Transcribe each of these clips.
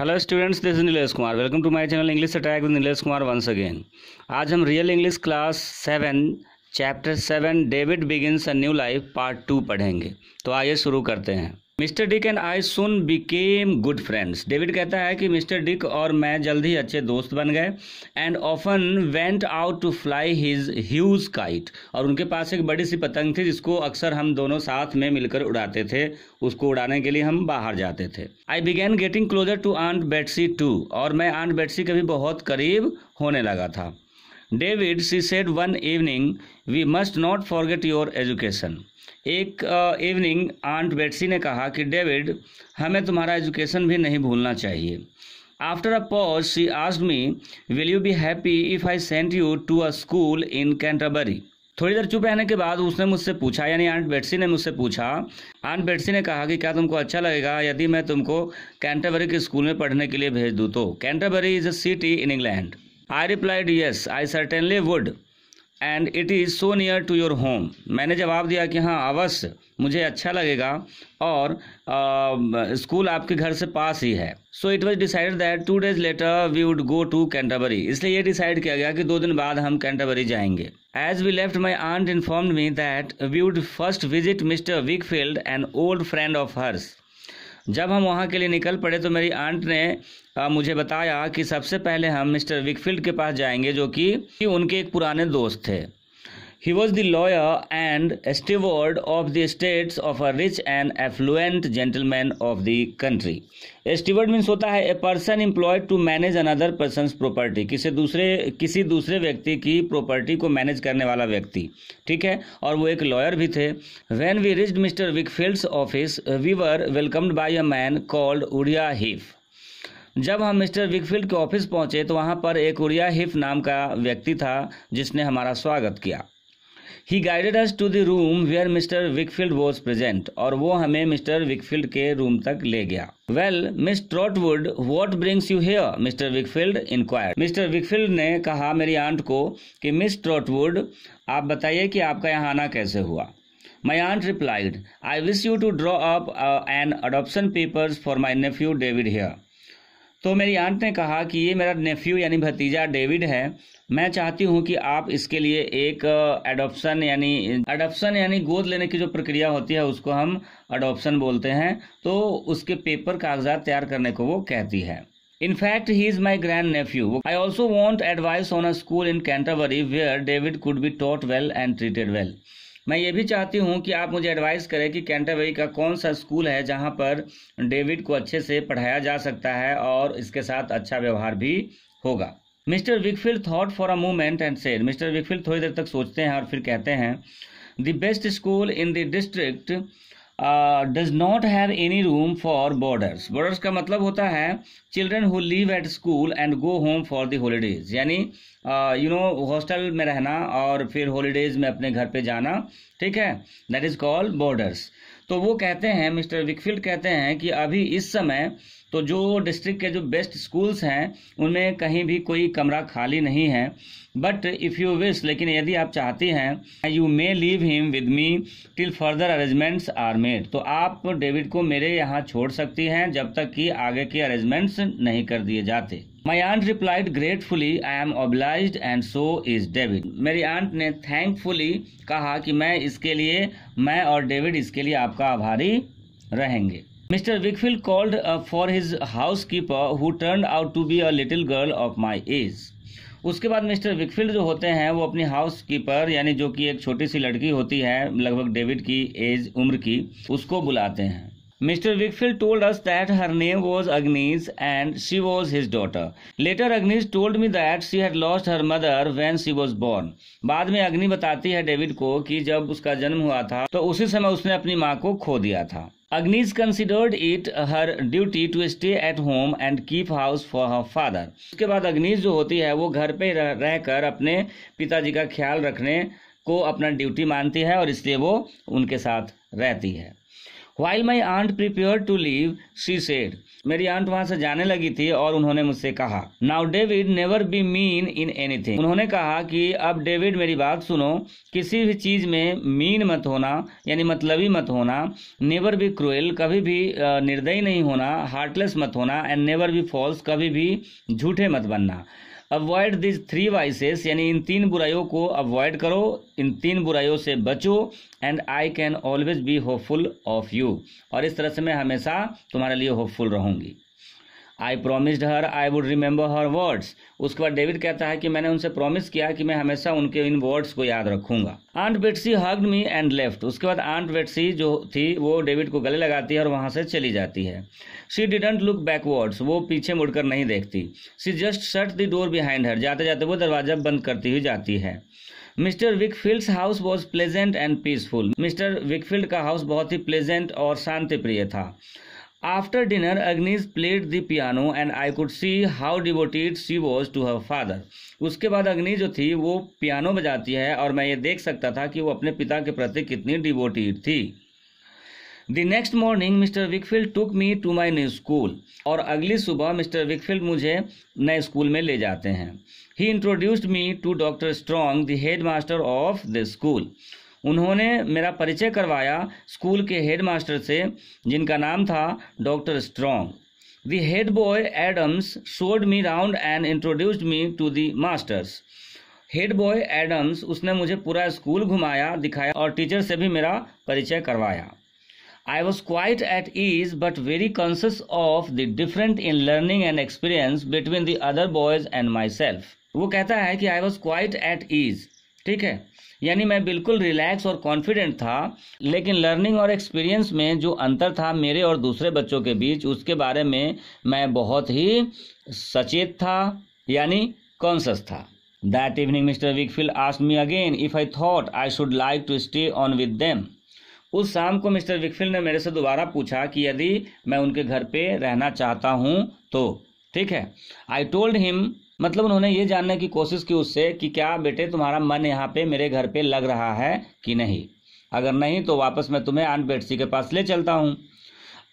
Hello students this is Nilesh Kumar welcome to my channel English attack with Nilesh Kumar once again आज हम real English class seven chapter seven David begins a new life part two पढ़ेंगे तो आइए शुरू करते हैं mister Dick and I soon became good friends David कहता है कि मिस्टर डिक और मैं जल्द ही अच्छे दोस्त बन गए and often went out to fly his huge kite और उनके पास एक बड़ी सी पतंग थी जिसको अक्सर हम दोनों साथ में मिलकर उड़ाते थे उसको उड़ाने के लिए हम बाहर जाते थे I began getting closer to aunt Betsy too और मैं आंट बेटसी के भी बहुत करीब होने लगा था David she said one evening we must not forget your education एक इवनिंग आंट बेटसी ने कहा कि डेविड हमें तुम्हारा एजुकेशन भी नहीं भूलना चाहिए after a pause she asked me will you be happy if I sent you to a school in Canterbury थोड़ी देर चुप रहने के बाद उसने मुझसे पूछा यानी आंट बेटसी ने मुझसे पूछा आंट बेटसी ने कहा कि क्या तुमको अच्छा लगेगा यदि मैं तुमको कैंटरबरी के स्कूल में पढ़ने के लिए भेज दूँ तो Canterbury is a city in England I replied yes I certainly would and it is so near to your home मैंने जवाब दिया कि हाँ अवश्य मुझे अच्छा लगेगा और स्कूल uh, आपके घर से पास ही है so it was decide that two days later we would go to Canterbury इसलिए ये डिसाइड किया गया कि दो दिन बाद हम कैंटाबरी जाएंगे as we left my aunt inform me that we would first visit mister Wickfield an old friend of hers जब हम वहाँ के लिए निकल पड़े तो मेरी आंट ने आ, मुझे बताया कि सबसे पहले हम मिस्टर विकफील्ड के पास जाएंगे जो कि उनके एक पुराने दोस्त थे he was the lawyer and steward of the estates of a rich and affluent gentleman of the country steward means होता है a person employed to manage another person property किसी दूसरे किसी दूसरे व्यक्ति की प्रॉपर्टी को मैनेज करने वाला व्यक्ति ठीक है और वो एक लॉयर भी थे when we reached mister Wickfield's office we were welcomed by a man called Uriah Heep जब हम मिस्टर विकफील्ड के ऑफिस पहुंचे तो वहां पर एक उड़िया हिफ नाम का व्यक्ति था जिसने हमारा स्वागत किया he guided us to the room where mister Wickfield was present और वो हमें मिस्टर विकफील्ड के रूम तक ले गया well miss Trotwood what brings you here mister Wickfield enquire mister Wickfield ने कहा मेरी आंट को कि मिस ट्रॉटवुड आप बताइए कि आपका यहाँ आना कैसे हुआ my aunt replied I wish you to draw up uh, adoption adoption for my nephew David here तो मेरी आंट ने कहा कि ये मेरा नेफ्यू यानी भतीजा डेविड है मैं चाहती हूँ कि आप इसके लिए एक एडॉप्शन uh, यानी एडॉप्शन यानी गोद लेने की जो प्रक्रिया होती है उसको हम अडोप्शन बोलते हैं तो उसके पेपर कागजात तैयार करने को वो कहती है In fact, he is my grand nephew. I also want advice on a school in Canterbury where David could be taught well and treated well. मैं ये भी चाहती हूँ कि आप मुझे एडवाइस करें कि कैंटरबरी का कौन सा स्कूल है जहाँ पर डेविड को अच्छे से पढ़ाया जा सकता है और इसके साथ अच्छा व्यवहार भी होगा mister Wickfield thought for a moment and said mister Wickfield थोड़ी देर तक सोचते हैं और फिर कहते हैं the best school in the district does not have any room for boarders boarders का मतलब होता है children who live at school and go home for the holidays यानी यू नो हॉस्टल में रहना और फिर हॉलीडेज में अपने घर पे जाना ठीक है दैट इज़ कॉल्ड बॉर्डर्स तो वो कहते हैं मिस्टर विकफील्ड कहते हैं कि अभी इस समय तो जो डिस्ट्रिक्ट के जो बेस्ट स्कूल्स हैं उनमें कहीं भी कोई कमरा खाली नहीं है बट इफ़ यू विश लेकिन यदि आप चाहती हैं you may leave him with me till further arrangements are made तो आप डेविड को मेरे यहाँ छोड़ सकती हैं जब तक कि आगे के अरेंजमेंट्स नहीं कर दिए जाते my aunt replied gratefully I am obliged and so is David मेरी आंट ने थैंकफुली कहा कि मैं इसके लिए मैं और डेविड इसके लिए आपका आभारी रहेंगे mister Wickfield called for his house keeper who turn out to be a little girl of my age उसके बाद मिस्टर विकफील्ड जो होते हैं वो अपनी हाउस कीपर यानी जो कि एक छोटी सी लड़की होती है लगभग डेविड की एज उम्र की उसको बुलाते हैं Mr. Wickfield told us that her name was Agnes and she was his daughter. Later, Agnes told me that she had lost her mother when she was born. बाद में अग्नि बताती है डेविड को कि जब उसका जन्म हुआ था तो उसी समय उसने अपनी माँ को खो दिया था Agnes considered it her duty to stay at home and keep house for her father उसके बाद अग्निज जो होती है वो घर पे रहकर अपने पिताजी का ख्याल रखने को अपना ड्यूटी मानती है और इसलिए वो उनके साथ रहती है while my aunt prepare to leave she said मेरी आंट वहां से जाने लगी थी और उन्होंने मुझसे कहा now David never be mean in anything उन्होंने कहा कि अब डेविड मेरी बात सुनो किसी भी चीज में मीन मत होना यानी मतलबी मत होना नेवर बी क्रूएल कभी भी निर्दयी नहीं होना हार्टलेस मत होना एंड नेवर बी फॉल्स कभी भी झूठे मत बनना अवॉइड दिज थ्री वाइसेस यानी इन तीन बुराइयों को अवॉइड करो इन तीन बुराइयों से बचो and I can always be hopeful of you और इस तरह से मैं हमेशा तुम्हारे लिए होपफुल रहूँगी I promised her I would remember her words उसके बाद डेविड कहता है कि मैंने उनसे प्रॉमिस किया कि मैं हमेशा उनके इन वर्ड्स को याद रखूंगा aunt Betsey hugged me and left उसके बाद आंट बेटसी जो थी वो डेविड को गले लगाती है और वहां से चली जाती है शी डिडेंट लुक बैकवर्ड्स वो पीछे मुड़कर नहीं देखती she just shut the door behind her जाते जाते वो दरवाजा बंद करती हुई जाती है mister Wickfield's house was pleasant and peaceful mister Wickfield का हाउस बहुत ही प्लेजेंट और शांतिप्रिय था after dinner Agnes played the piano and I could see how devoted she was to her father उसके बाद अग्नि जो थी वो पियानो बजाती है और मैं ये देख सकता था कि वो अपने पिता के प्रति कितनी डिवोटेड थी the next morning mister Wickfield took me to my new school और अगली सुबह मिस्टर विकफील्ड मुझे नए स्कूल में ले जाते हैं he introduced me to doctor Strong the head master of the school उन्होंने मेरा परिचय करवाया स्कूल के हेडमास्टर से जिनका नाम था doctor Strong the head boy Adams showed me round and introduced me to the masters head boy Adams उसने मुझे पूरा स्कूल घुमाया दिखाया और टीचर से भी मेरा परिचय करवाया I was quite at ease but very conscious of the different in learning and experience between the other boys and myself वो कहता है कि I was quite at ease ठीक है यानी मैं बिल्कुल रिलैक्स और कॉन्फिडेंट था लेकिन लर्निंग और एक्सपीरियंस में जो अंतर था मेरे और दूसरे बच्चों के बीच उसके बारे में मैं बहुत ही सचेत था यानी कॉन्शस था that evening mister Wickfield asked me again if I thought I should like to stay on with them उस शाम को मिस्टर विकफील्ड ने मेरे से दोबारा पूछा कि यदि मैं उनके घर पे रहना चाहता हूँ तो ठीक है आई टोल्ड हिम मतलब उन्होंने ये जानने की कोशिश की उससे कि क्या बेटे तुम्हारा मन यहाँ पे मेरे घर पे लग रहा है कि नहीं अगर नहीं तो वापस मैं तुम्हें आन बेटसी के पास ले चलता हूँ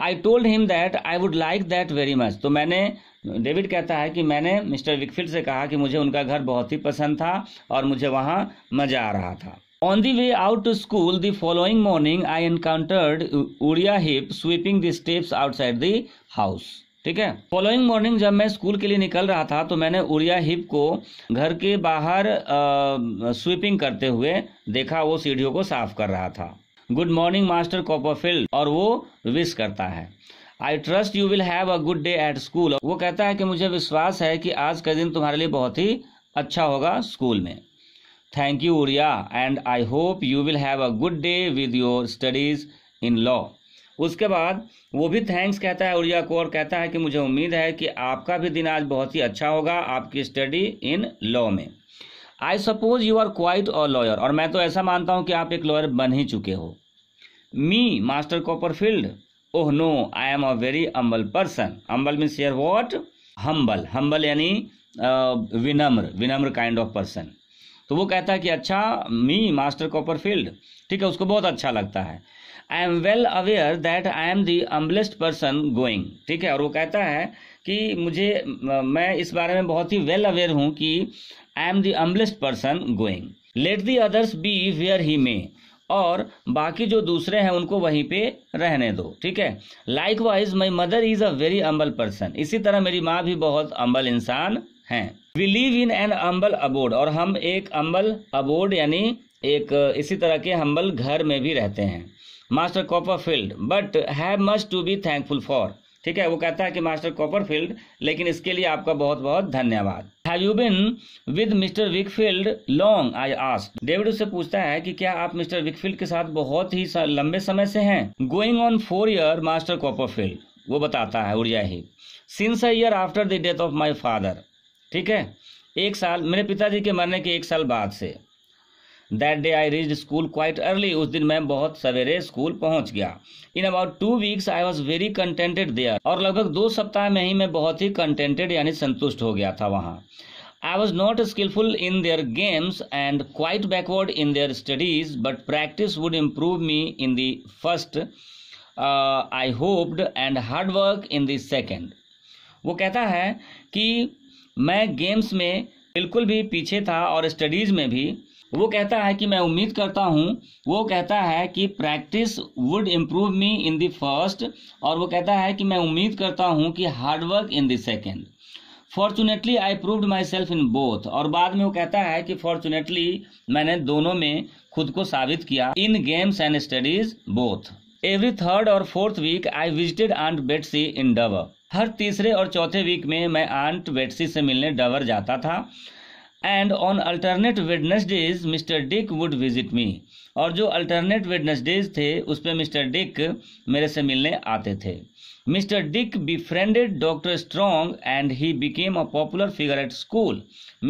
I told him that I would like that very much तो मैंने डेविड कहता है कि मैंने मिस्टर विकफील्ड से कहा कि मुझे उनका घर बहुत ही पसंद था और मुझे वहाँ मज़ा आ रहा था on the way out to school the following morning I encountered Uriah Heep sweeping the steps outside the house ठीक है फॉलोइंग मॉर्निंग जब मैं स्कूल के लिए निकल रहा था तो मैंने उरिया हिप को घर के बाहर स्वीपिंग करते हुए देखा वो सीढ़ियों को साफ कर रहा था गुड मॉर्निंग मास्टर कॉपरफील्ड और वो विश करता है I trust you will have a good day at school वो कहता है कि मुझे विश्वास है कि आज का दिन तुम्हारे लिए बहुत ही अच्छा होगा स्कूल में thank you Uriah and I hope you will have a good day with your studies in law उसके बाद वो भी थैंक्स कहता है उड़िया को और कहता है कि मुझे उम्मीद है कि आपका भी दिन आज बहुत ही अच्छा होगा आपकी स्टडी इन लॉ में I suppose you are quite a lawyer और मैं तो ऐसा मानता हूँ कि आप एक लॉयर बन ही चुके हो me master Copperfield oh no I am a very humble person humble means yeah what humble humble यानी विनम्र विनम्र काइंड ऑफ पर्सन तो वो कहता है कि अच्छा मी मास्टर कॉपरफील्ड ठीक है उसको बहुत अच्छा लगता है I am well aware that I am the humblest person going ठीक है और वो कहता है कि मुझे मैं इस बारे में बहुत ही वेल अवेयर हूँ कि I am the humblest person going let the others be where he may और बाकी जो दूसरे हैं उनको वहीं पे रहने दो ठीक है likewise my mother is a very humble person इसी तरह मेरी माँ भी बहुत अम्बल इंसान है we live in an humble abode और हम एक अम्बल अबोर्ड यानी एक इसी तरह के हम्बल घर में भी रहते हैं master Copperfield but have must to be thankful for ठीक है वो कहता है कि मास्टर कॉपरफील्ड लेकिन इसके लिए आपका बहुत बहुत धन्यवाद have you been with mister Wickfield long I ask David उससे पूछता है कि क्या आप मिस्टर विकफील्ड के साथ बहुत ही लंबे समय से हैं going on four year master Copperfield वो बताता है Uriah he since a year after the death of my father ठीक है एक साल मेरे पिताजी के मरने के एक साल बाद से that day I reach school quite early उस दिन मैं बहुत सवेरे स्कूल पहुंच गया in about two weeks I was very contented there और लगभग दो सप्ताह में ही मैं बहुत ही कंटेंटेड यानी संतुष्ट हो गया था वहाँ I was not skillful in their games and quite backward in their studies, but practice would improve me in the first, uh, I hoped, and hard work in the second. वो कहता है कि मैं गेम्स में बिल्कुल भी पीछे था और स्टडीज़ में भी वो कहता है कि मैं उम्मीद करता हूँ वो कहता है कि practice would improve me in the first और वो कहता है कि मैं उम्मीद करता हूँ कि hard work in the second fortunately I proved myself in both और बाद में वो कहता है कि फॉर्चुनेटली मैंने दोनों में खुद को साबित किया in games and studies both every third और fourth week I visited aunt Betsey in Dover हर तीसरे और चौथे वीक में मैं आंट बेटसी से मिलने डबर जाता था and on alternate Wednesdays mister Dick would visit me और जो अल्टरनेट वेडनेसडेज थे उस पर मिस्टर डिक मेरे से मिलने आते थे mister Dick befriended doctor Strong and he became a popular figure at school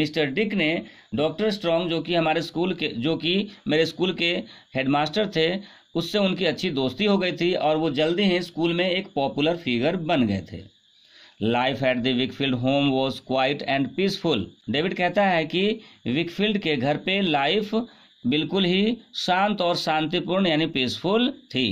mister Dick ने डॉक्टर स्ट्रॉन्ग जो कि हमारे स्कूल के जो कि मेरे स्कूल के हेडमास्टर थे उससे उनकी अच्छी दोस्ती हो गई थी और वो जल्दी ही स्कूल में एक पॉपुलर फिगर बन गए थे life at the Wickfield home was quiet and peaceful डेविड कहता है कि विकफील्ड के घर पे लाइफ बिल्कुल ही शांत और शांतिपूर्ण यानी पीसफुल थी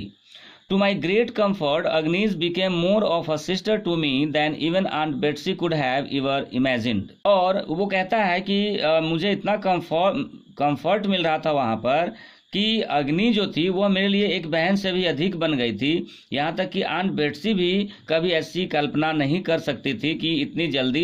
to my great comfort Agnes became more of a sister to me than even aunt Betsey could have your imagined और वो कहता है कि uh, मुझे इतना कम्फर्ट कम्फर्ट मिल रहा था वहाँ पर कि अग्नि जो थी वह मेरे लिए एक बहन से भी अधिक बन गई थी यहाँ तक कि आन बेटसी भी कभी ऐसी कल्पना नहीं कर सकती थी कि इतनी जल्दी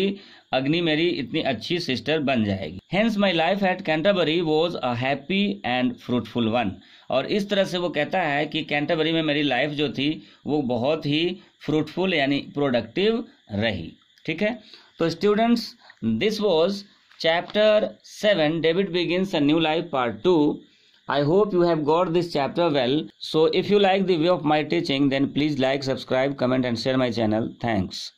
अग्नि मेरी इतनी अच्छी सिस्टर बन जाएगी hence my life at Canterbury was a happy and fruitful one और इस तरह से वो कहता है कि कैंटाबरी में मेरी लाइफ जो थी वो बहुत ही फ्रूटफुल यानी प्रोडक्टिव रही ठीक है तो students this was chapter seven David begins a new life part two I hope you have got this chapter well. So if you like the way of my teaching then please like, subscribe, comment and share my channel. Thanks.